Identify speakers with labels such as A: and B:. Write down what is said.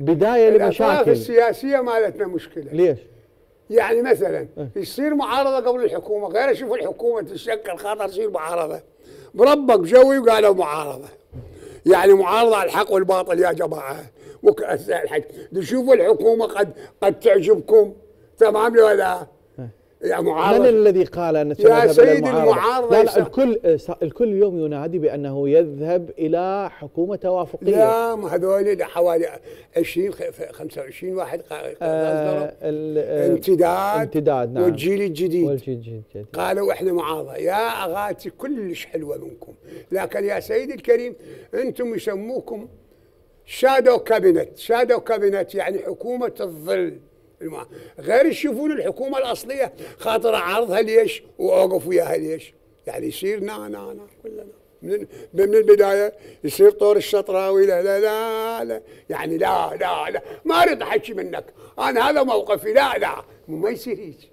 A: بدايه لمشاكل السياسيه
B: مالتنا مشكله ليش؟ يعني مثلا إيه. يصير معارضه قبل الحكومه غير اشوف الحكومه تتشكل خاطر تصير معارضه بربك جوي وقالوا معارضه يعني معارضه على الحق والباطل يا جماعه وكاس الحج تشوفوا الحكومه قد قد تعجبكم تمام ولا يا معارضة من
A: الذي قال أن يا سيدي المعارض لا لا الكل الكل اليوم ينادي بأنه يذهب إلى حكومة توافقية لا ما
B: هذول حوالي 20 25 واحد آه،, آه امتداد
A: امتداد نعم والجيل الجديد والجيل الجديد قالوا
B: احنا معارضة يا أغاتي كلش حلوة منكم لكن يا سيدي الكريم أنتم يسموكم شادو كابينت شادو كابينت يعني حكومة الظل غير يشوفون الحكومه الاصليه خاطر عرضها ليش واوقف وياها ليش يعني يصير نا نا نا كلنا من من البدايه يصير طور الشطراوي لا لا لا, لا يعني لا لا لا ما اريد احكي منك انا هذا موقفي لا لا ما يصير هيك